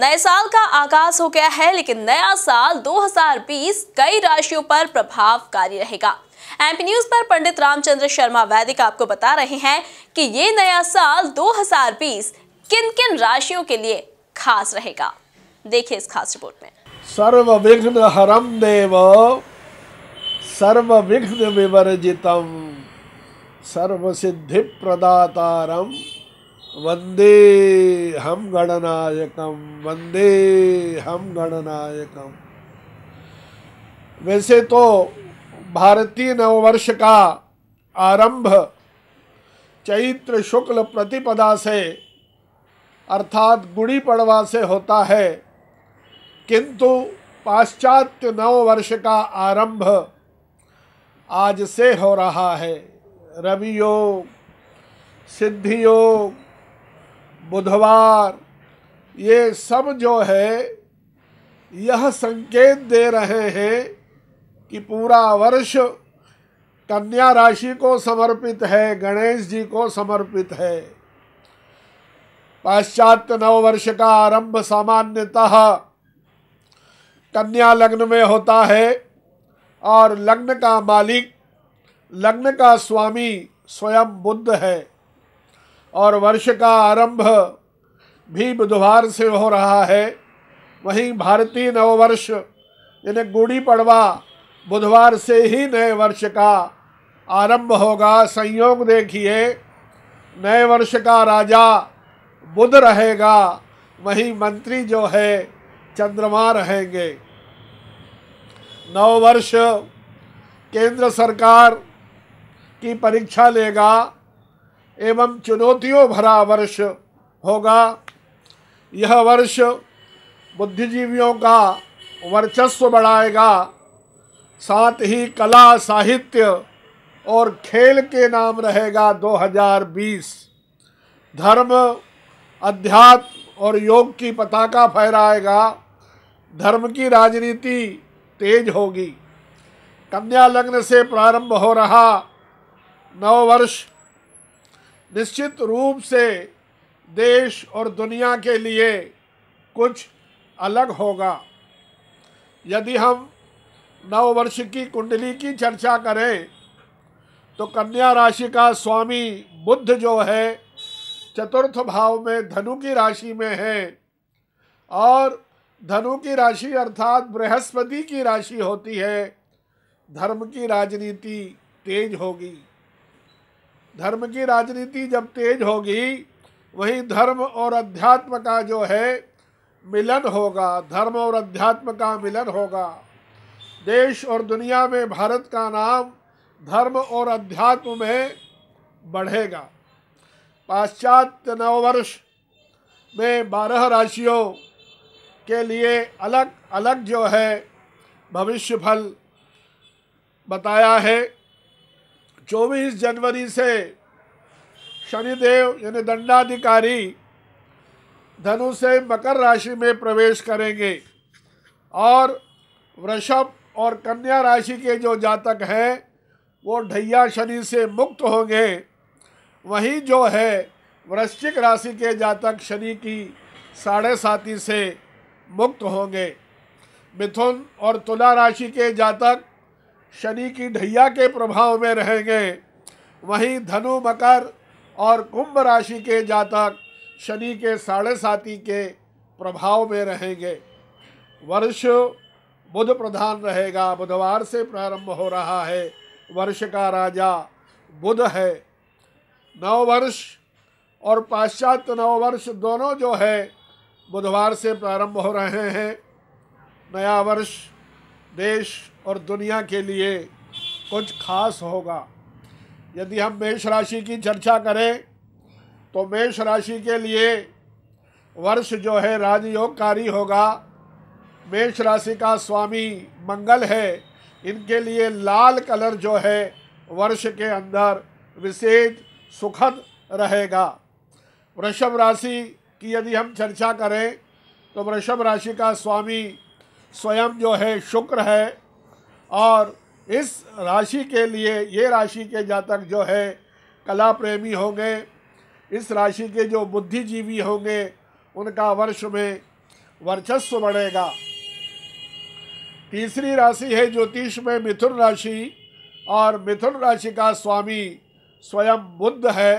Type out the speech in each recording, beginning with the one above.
नए साल का आगाज हो गया है लेकिन नया साल 2020 कई राशियों पर प्रभावकारी रहेगा एमपी न्यूज पर पंडित रामचंद्र शर्मा वैदिक आपको बता रहे हैं कि ये नया साल 2020 किन किन राशियों के लिए खास रहेगा देखिए इस खास रिपोर्ट में सर्व विघ्न हरम देव सर्व विघ्न विवर्जितम सर्व सिद्धि प्रदातारम वंदे हम गणनायकम वंदे हम गणनायकम वैसे तो भारतीय नववर्ष का आरंभ चैत्र शुक्ल प्रतिपदा से अर्थात गुड़ी पड़वा से होता है किंतु पाश्चात्य नववर्ष का आरंभ आज से हो रहा है रवि योग सिद्धि योग बुधवार ये सब जो है यह संकेत दे रहे हैं कि पूरा वर्ष कन्या राशि को समर्पित है गणेश जी को समर्पित है पाश्चात्य नववर्ष का आरंभ सामान्यतः कन्या लग्न में होता है और लग्न का मालिक लग्न का स्वामी स्वयं बुद्ध है और वर्ष का आरंभ भी बुधवार से हो रहा है वहीं भारतीय नववर्ष यानी गुड़ी पड़वा बुधवार से ही नए वर्ष का आरंभ होगा संयोग देखिए नए वर्ष का राजा बुध रहेगा वहीं मंत्री जो है चंद्रमा रहेंगे नव वर्ष केंद्र सरकार की परीक्षा लेगा एवं चुनौतियों भरा वर्ष होगा यह वर्ष बुद्धिजीवियों का वर्चस्व बढ़ाएगा साथ ही कला साहित्य और खेल के नाम रहेगा 2020 धर्म अध्यात्म और योग की पताका फहराएगा धर्म की राजनीति तेज होगी कन्या लग्न से प्रारंभ हो रहा नव वर्ष निश्चित रूप से देश और दुनिया के लिए कुछ अलग होगा यदि हम नव वर्ष की कुंडली की चर्चा करें तो कन्या राशि का स्वामी बुद्ध जो है चतुर्थ भाव में धनु की राशि में है और धनु की राशि अर्थात बृहस्पति की राशि होती है धर्म की राजनीति तेज होगी धर्म की राजनीति जब तेज होगी वहीं धर्म और अध्यात्म का जो है मिलन होगा धर्म और अध्यात्म का मिलन होगा देश और दुनिया में भारत का नाम धर्म और अध्यात्म में बढ़ेगा पाश्चात्य नववर्ष में बारह राशियों के लिए अलग अलग जो है भविष्य फल बताया है चौबीस जनवरी से शनिदेव यानी दंडाधिकारी धनु से मकर राशि में प्रवेश करेंगे और वृषभ और कन्या राशि के जो जातक हैं वो ढैया शनि से मुक्त होंगे वहीं जो है वृश्चिक राशि के जातक शनि की साढ़े साथी से मुक्त होंगे मिथुन और तुला राशि के जातक शनि की ढैया के प्रभाव में रहेंगे वहीं धनु मकर और कुंभ राशि के जातक शनि के साढ़े साथी के प्रभाव में रहेंगे वर्ष बुध प्रधान रहेगा बुधवार से प्रारंभ हो रहा है वर्ष का राजा बुध है नव वर्ष और पाश्चात्य नव वर्ष दोनों जो है बुधवार से प्रारंभ हो रहे हैं नया वर्ष देश और दुनिया के लिए कुछ खास होगा यदि हम मेष राशि की चर्चा करें तो मेष राशि के लिए वर्ष जो है राजयोगकारी होगा मेष राशि का स्वामी मंगल है इनके लिए लाल कलर जो है वर्ष के अंदर विशेष सुखद रहेगा वृषभ राशि की यदि हम चर्चा करें तो वृषभ राशि का स्वामी स्वयं जो है शुक्र है और इस राशि के लिए ये राशि के जातक जो है कला प्रेमी होंगे इस राशि के जो बुद्धिजीवी होंगे उनका वर्ष में वर्चस्व बढ़ेगा तीसरी राशि है ज्योतिष में मिथुन राशि और मिथुन राशि का स्वामी स्वयं बुद्ध है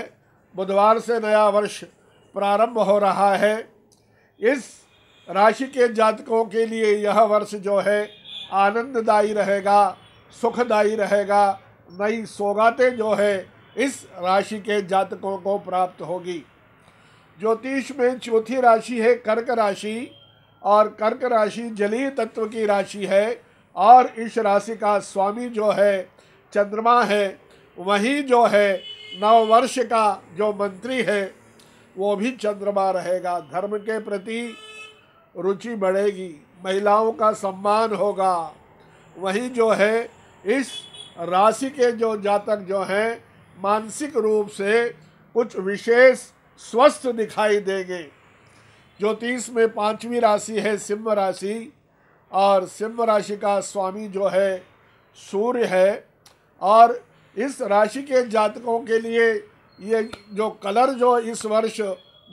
बुधवार से नया वर्ष प्रारंभ हो रहा है इस राशि के जातकों के लिए यह वर्ष जो है आनंददायी रहेगा सुखदायी रहेगा नई सौगातें जो है इस राशि के जातकों को प्राप्त होगी ज्योतिष में चौथी राशि है कर्क राशि और कर्क राशि जलीय तत्व की राशि है और इस राशि का स्वामी जो है चंद्रमा है वही जो है नववर्ष का जो मंत्री है वो भी चंद्रमा रहेगा धर्म के प्रति रुचि बढ़ेगी महिलाओं का सम्मान होगा वहीं जो है इस राशि के जो जातक जो हैं मानसिक रूप से कुछ विशेष स्वस्थ दिखाई देंगे ज्योतिष में पांचवी राशि है सिंह राशि और सिंह राशि का स्वामी जो है सूर्य है और इस राशि के जातकों के लिए ये जो कलर जो इस वर्ष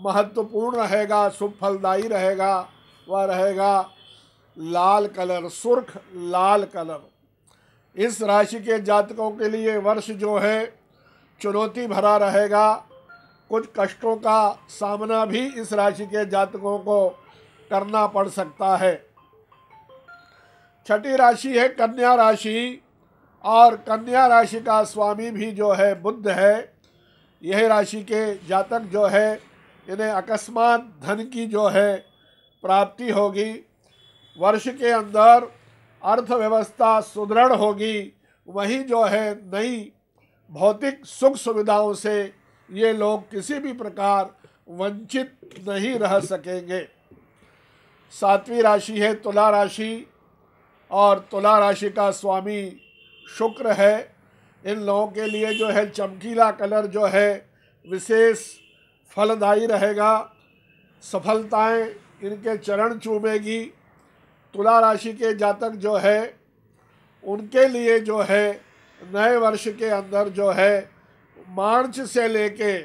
महत्वपूर्ण रहेगा शुभ फलदायी रहेगा वह रहेगा लाल कलर सुर्ख लाल कलर इस राशि के जातकों के लिए वर्ष जो है चुनौती भरा रहेगा कुछ कष्टों का सामना भी इस राशि के जातकों को करना पड़ सकता है छठी राशि है कन्या राशि और कन्या राशि का स्वामी भी जो है बुद्ध है यह राशि के जातक जो है इन्हें अकस्मात धन की जो है प्राप्ति होगी वर्ष के अंदर अर्थव्यवस्था सुदृढ़ होगी वही जो है नई भौतिक सुख सुविधाओं से ये लोग किसी भी प्रकार वंचित नहीं रह सकेंगे सातवीं राशि है तुला राशि और तुला राशि का स्वामी शुक्र है इन लोगों के लिए जो है चमकीला कलर जो है विशेष फलदायी रहेगा सफलताएं इनके चरण चूमेगी तुला राशि के जातक जो है उनके लिए जो है नए वर्ष के अंदर जो है मार्च से लेके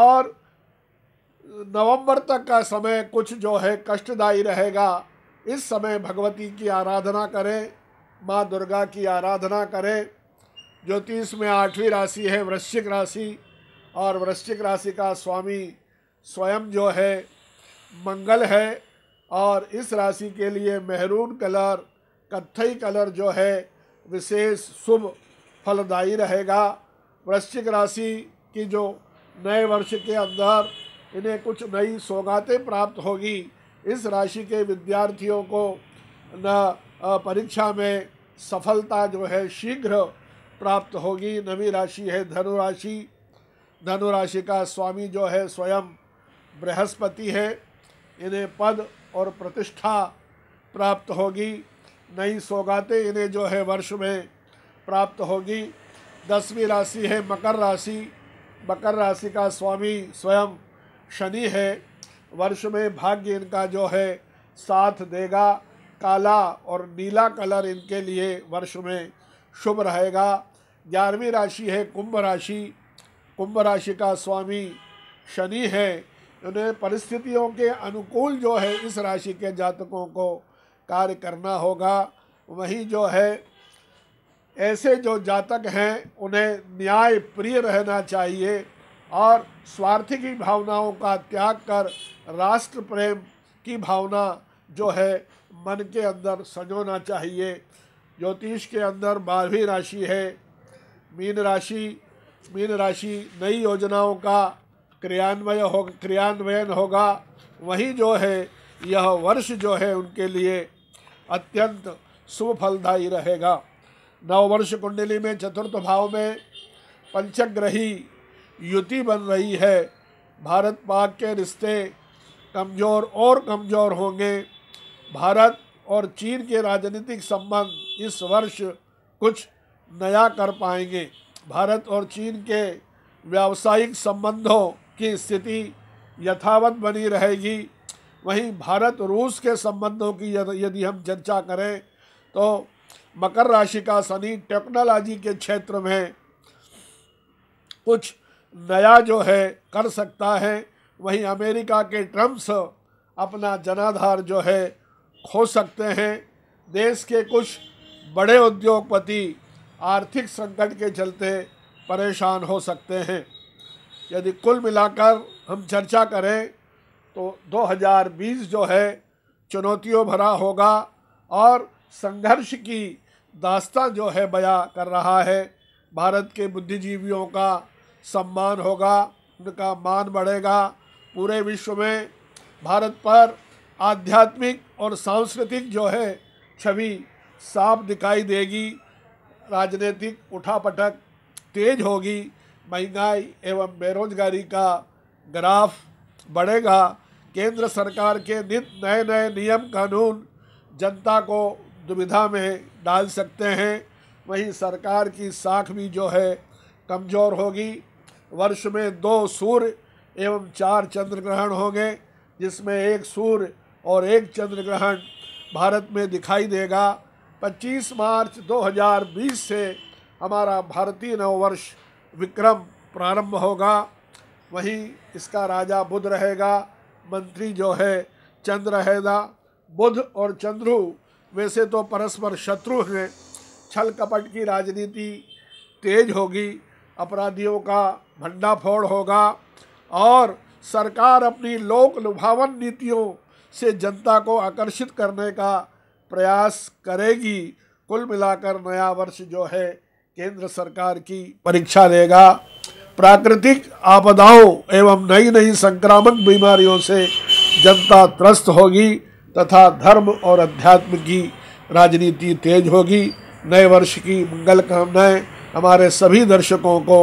और नवंबर तक का समय कुछ जो है कष्टदायी रहेगा इस समय भगवती की आराधना करें माँ दुर्गा की आराधना करें ज्योतिष में आठवीं राशि है वृश्चिक राशि और वृश्चिक राशि का स्वामी स्वयं जो है मंगल है और इस राशि के लिए मेहरून कलर कत्थई कलर जो है विशेष शुभ फलदायी रहेगा वृश्चिक राशि की जो नए वर्ष के अंदर इन्हें कुछ नई सौगातें प्राप्त होगी इस राशि के विद्यार्थियों को न परीक्षा में सफलता जो है शीघ्र प्राप्त होगी नवी राशि है धनु राशि धनु राशि का स्वामी जो है स्वयं बृहस्पति है इन्हें पद और प्रतिष्ठा प्राप्त होगी नई सौगातें इन्हें जो है वर्ष में प्राप्त होगी दसवीं राशि है मकर राशि मकर राशि का स्वामी स्वयं शनि है वर्ष में भाग्य इनका जो है साथ देगा काला और नीला कलर इनके लिए वर्ष में शुभ रहेगा ग्यारहवीं राशि है कुंभ राशि कुंभ राशि का स्वामी शनि है उन्हें परिस्थितियों के अनुकूल जो है इस राशि के जातकों को कार्य करना होगा वहीं जो है ऐसे जो जातक हैं उन्हें न्याय प्रिय रहना चाहिए और स्वार्थी की भावनाओं का त्याग कर राष्ट्र प्रेम की भावना जो है मन के अंदर सजोना चाहिए ज्योतिष के अंदर बारहवीं राशि है मीन राशि मीन राशि नई योजनाओं का क्रियान्वय हो क्रियान्वयन होगा वही जो है यह वर्ष जो है उनके लिए अत्यंत शुभ फलदायी रहेगा नववर्ष कुंडली में चतुर्थ भाव में पंचग्रही युति बन रही है भारत पाक के रिश्ते कमज़ोर और कमज़ोर होंगे भारत और चीन के राजनीतिक संबंध इस वर्ष कुछ नया कर पाएंगे भारत और चीन के व्यावसायिक संबंधों की स्थिति यथावत बनी रहेगी वहीं भारत रूस के संबंधों की यदि हम चर्चा करें तो मकर राशि का शनि टेक्नोलॉजी के क्षेत्र में कुछ नया जो है कर सकता है वहीं अमेरिका के ट्रम्प्स अपना जनाधार जो है खो सकते हैं देश के कुछ बड़े उद्योगपति आर्थिक संकट के चलते परेशान हो सकते हैं यदि कुल मिलाकर हम चर्चा करें तो 2020 जो है चुनौतियों भरा होगा और संघर्ष की दास्ता जो है बयां कर रहा है भारत के बुद्धिजीवियों का सम्मान होगा उनका मान बढ़ेगा पूरे विश्व में भारत पर आध्यात्मिक और सांस्कृतिक जो है छवि साफ दिखाई देगी राजनीतिक उठापटक तेज होगी महंगाई एवं बेरोजगारी का ग्राफ बढ़ेगा केंद्र सरकार के नित नए नए नियम कानून जनता को दुविधा में डाल सकते हैं वहीं सरकार की साख भी जो है कमज़ोर होगी वर्ष में दो सूर्य एवं चार चंद्र ग्रहण होंगे जिसमें एक सूर्य और एक चंद्र ग्रहण भारत में दिखाई देगा 25 मार्च 2020 से हमारा भारतीय नववर्ष विक्रम प्रारंभ होगा वहीं इसका राजा बुध रहेगा मंत्री जो है चंद्र रहेगा बुध और चंद्रु वैसे तो परस्पर शत्रु हैं छल कपट की राजनीति तेज होगी अपराधियों का भंडाफोड़ होगा और सरकार अपनी लोक लुभावन नीतियों से जनता को आकर्षित करने का प्रयास करेगी कुल मिलाकर नया वर्ष जो है केंद्र सरकार की परीक्षा लेगा प्राकृतिक आपदाओं एवं नई नई संक्रामक बीमारियों से जनता त्रस्त होगी तथा धर्म और अध्यात्म की राजनीति तेज होगी नए वर्ष की मंगल कामनाएं हमारे सभी दर्शकों को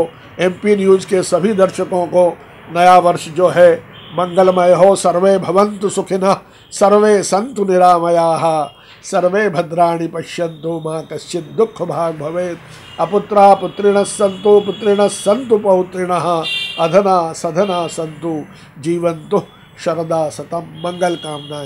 एमपी न्यूज़ के सभी दर्शकों को नया वर्ष जो है मंगलमय हो सर्वे भवंतु सुखिनः सर्वे संतु निरामया सर्वे भद्राणि पश्यन्तु मा कश्चित् दुःखभाग् भवेत् अपुत्रा पुत्रिणः सन्तु पुत्रिणः सन्तु पौत्रिणः अधना सधना सन्तु जीवन्तु शरदा सतम मंगल कामनाएं